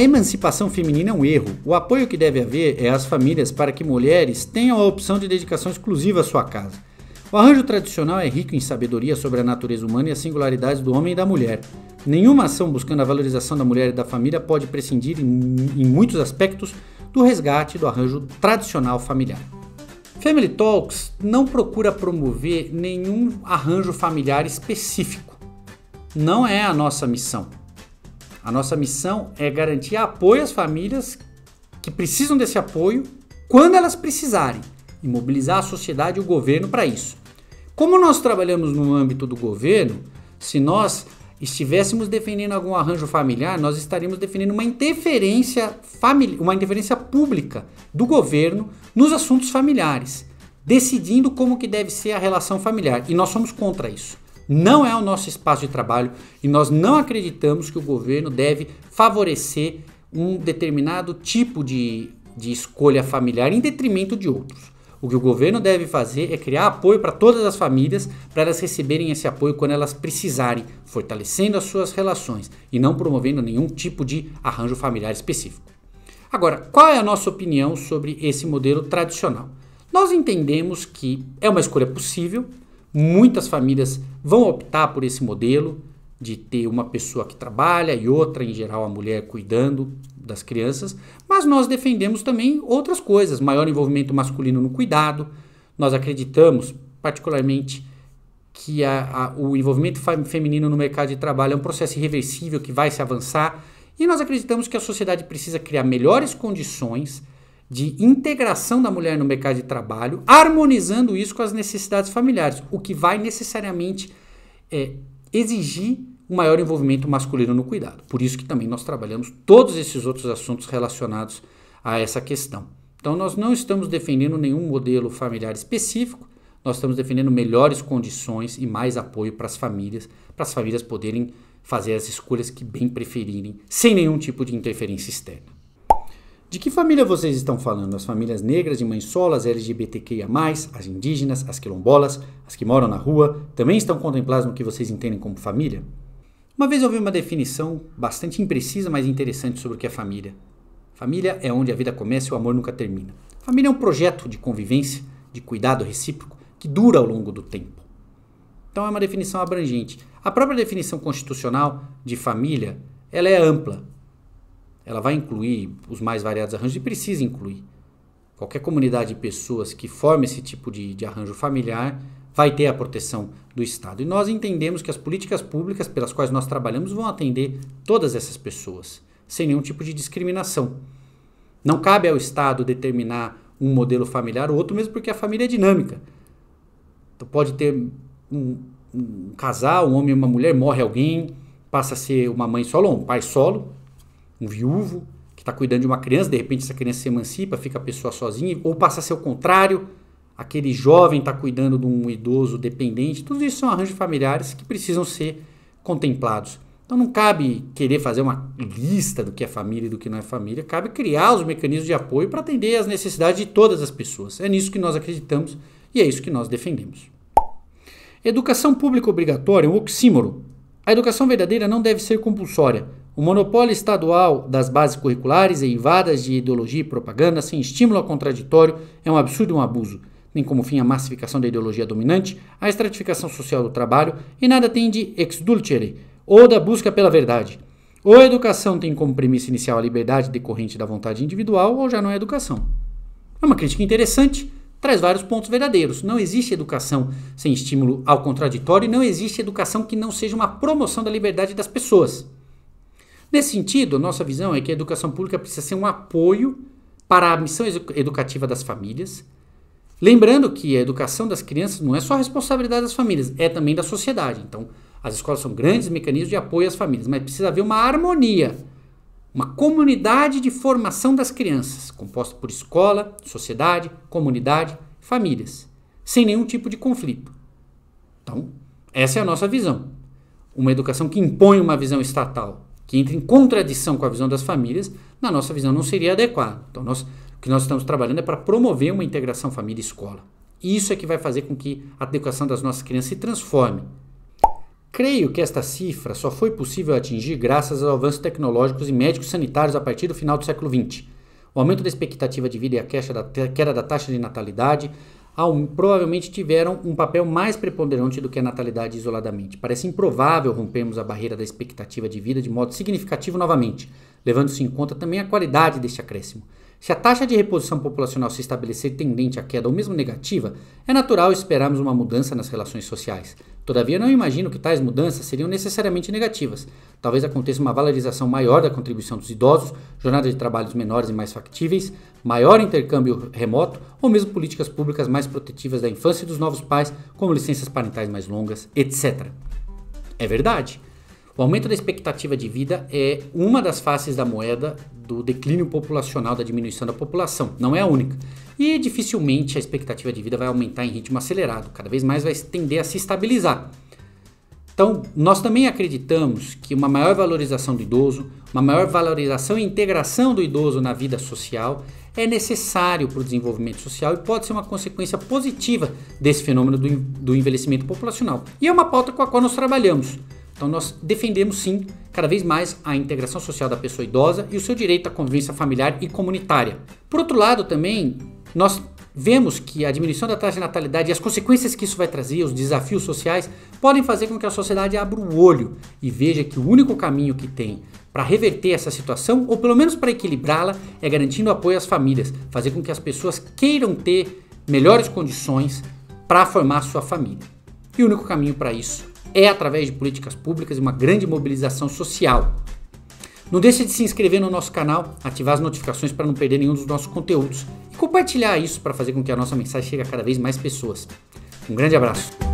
A emancipação feminina é um erro. O apoio que deve haver é às famílias para que mulheres tenham a opção de dedicação exclusiva à sua casa. O arranjo tradicional é rico em sabedoria sobre a natureza humana e as singularidades do homem e da mulher. Nenhuma ação buscando a valorização da mulher e da família pode prescindir, em, em muitos aspectos, do resgate do arranjo tradicional familiar. Family Talks não procura promover nenhum arranjo familiar específico. Não é a nossa missão. A nossa missão é garantir apoio às famílias que precisam desse apoio quando elas precisarem e mobilizar a sociedade e o governo para isso. Como nós trabalhamos no âmbito do governo, se nós estivéssemos defendendo algum arranjo familiar, nós estaríamos defendendo uma interferência familiar, uma interferência pública do governo nos assuntos familiares, decidindo como que deve ser a relação familiar. E nós somos contra isso não é o nosso espaço de trabalho e nós não acreditamos que o governo deve favorecer um determinado tipo de, de escolha familiar em detrimento de outros. O que o governo deve fazer é criar apoio para todas as famílias para elas receberem esse apoio quando elas precisarem, fortalecendo as suas relações e não promovendo nenhum tipo de arranjo familiar específico. Agora, qual é a nossa opinião sobre esse modelo tradicional? Nós entendemos que é uma escolha possível, Muitas famílias vão optar por esse modelo de ter uma pessoa que trabalha e outra, em geral, a mulher cuidando das crianças, mas nós defendemos também outras coisas, maior envolvimento masculino no cuidado. Nós acreditamos, particularmente, que a, a, o envolvimento feminino no mercado de trabalho é um processo irreversível que vai se avançar e nós acreditamos que a sociedade precisa criar melhores condições de integração da mulher no mercado de trabalho, harmonizando isso com as necessidades familiares, o que vai necessariamente é, exigir um maior envolvimento masculino no cuidado. Por isso que também nós trabalhamos todos esses outros assuntos relacionados a essa questão. Então nós não estamos defendendo nenhum modelo familiar específico, nós estamos defendendo melhores condições e mais apoio para as famílias, para as famílias poderem fazer as escolhas que bem preferirem, sem nenhum tipo de interferência externa. De que família vocês estão falando? As famílias negras de mães solas, LGBTQIA, as indígenas, as quilombolas, as que moram na rua, também estão contempladas no que vocês entendem como família? Uma vez eu vi uma definição bastante imprecisa, mas interessante sobre o que é família. Família é onde a vida começa e o amor nunca termina. Família é um projeto de convivência, de cuidado recíproco, que dura ao longo do tempo. Então é uma definição abrangente. A própria definição constitucional de família, ela é ampla, ela vai incluir os mais variados arranjos e precisa incluir. Qualquer comunidade de pessoas que forme esse tipo de, de arranjo familiar vai ter a proteção do Estado. E nós entendemos que as políticas públicas pelas quais nós trabalhamos vão atender todas essas pessoas, sem nenhum tipo de discriminação. Não cabe ao Estado determinar um modelo familiar ou outro, mesmo porque a família é dinâmica. Então pode ter um, um casal, um homem e uma mulher, morre alguém, passa a ser uma mãe solo, um pai solo, um viúvo que está cuidando de uma criança, de repente essa criança se emancipa, fica a pessoa sozinha, ou passa a ser o contrário, aquele jovem está cuidando de um idoso dependente, tudo isso são arranjos familiares que precisam ser contemplados. Então não cabe querer fazer uma lista do que é família e do que não é família, cabe criar os mecanismos de apoio para atender às necessidades de todas as pessoas. É nisso que nós acreditamos e é isso que nós defendemos. Educação pública obrigatória é um oxímoro. A educação verdadeira não deve ser compulsória, o monopólio estadual das bases curriculares eivadas de ideologia e propaganda sem estímulo ao contraditório é um absurdo e um abuso. Tem como fim a massificação da ideologia dominante, a estratificação social do trabalho e nada tem de ex dulcere, ou da busca pela verdade. Ou a educação tem como premissa inicial a liberdade decorrente da vontade individual, ou já não é educação. É uma crítica interessante, traz vários pontos verdadeiros. Não existe educação sem estímulo ao contraditório e não existe educação que não seja uma promoção da liberdade das pessoas. Nesse sentido, nossa visão é que a educação pública precisa ser um apoio para a missão educativa das famílias. Lembrando que a educação das crianças não é só responsabilidade das famílias, é também da sociedade. Então, as escolas são grandes mecanismos de apoio às famílias, mas precisa haver uma harmonia, uma comunidade de formação das crianças, composta por escola, sociedade, comunidade, famílias, sem nenhum tipo de conflito. Então, essa é a nossa visão. Uma educação que impõe uma visão estatal, que entra em contradição com a visão das famílias, na nossa visão não seria adequado. Então, nós, o que nós estamos trabalhando é para promover uma integração família-escola. Isso é que vai fazer com que a educação das nossas crianças se transforme. Creio que esta cifra só foi possível atingir graças aos avanços tecnológicos e médicos sanitários a partir do final do século XX. O aumento da expectativa de vida e a queda da taxa de natalidade, ah, provavelmente tiveram um papel mais preponderante do que a natalidade isoladamente. Parece improvável rompermos a barreira da expectativa de vida de modo significativo novamente, levando-se em conta também a qualidade deste acréscimo. Se a taxa de reposição populacional se estabelecer tendente à queda ou mesmo negativa, é natural esperarmos uma mudança nas relações sociais. Todavia, não imagino que tais mudanças seriam necessariamente negativas. Talvez aconteça uma valorização maior da contribuição dos idosos, jornada de trabalhos menores e mais factíveis, maior intercâmbio remoto ou mesmo políticas públicas mais protetivas da infância e dos novos pais, como licenças parentais mais longas, etc. É verdade. O aumento da expectativa de vida é uma das faces da moeda do declínio populacional, da diminuição da população, não é a única. E dificilmente a expectativa de vida vai aumentar em ritmo acelerado, cada vez mais vai tender a se estabilizar. Então, nós também acreditamos que uma maior valorização do idoso, uma maior valorização e integração do idoso na vida social é necessário para o desenvolvimento social e pode ser uma consequência positiva desse fenômeno do, do envelhecimento populacional. E é uma pauta com a qual nós trabalhamos. Então nós defendemos sim cada vez mais a integração social da pessoa idosa e o seu direito à convivência familiar e comunitária. Por outro lado, também nós vemos que a diminuição da taxa de natalidade e as consequências que isso vai trazer, os desafios sociais, podem fazer com que a sociedade abra o olho e veja que o único caminho que tem para reverter essa situação, ou pelo menos para equilibrá-la, é garantindo apoio às famílias, fazer com que as pessoas queiram ter melhores condições para formar sua família. E o único caminho para isso é através de políticas públicas e uma grande mobilização social. Não deixe de se inscrever no nosso canal, ativar as notificações para não perder nenhum dos nossos conteúdos e compartilhar isso para fazer com que a nossa mensagem chegue a cada vez mais pessoas. Um grande abraço!